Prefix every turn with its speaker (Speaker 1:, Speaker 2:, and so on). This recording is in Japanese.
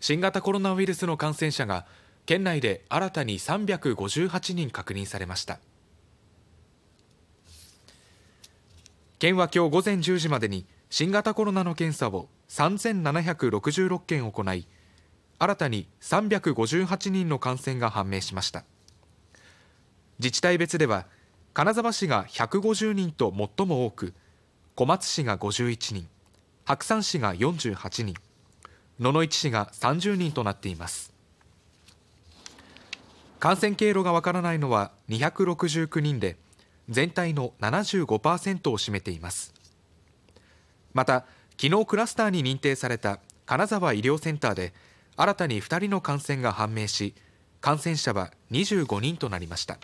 Speaker 1: 新型コロナウイルスの感染者が県内で新たに358人確認されました県は今日午前10時までに新型コロナの検査を3766件行い新たに358人の感染が判明しました自治体別では金沢市が150人と最も多く小松市が51人白山市が48人野々市市が30人となっています感染経路がわからないのは269人で全体の75%を占めていますまた昨日クラスターに認定された金沢医療センターで新たに2人の感染が判明し感染者は25人となりました。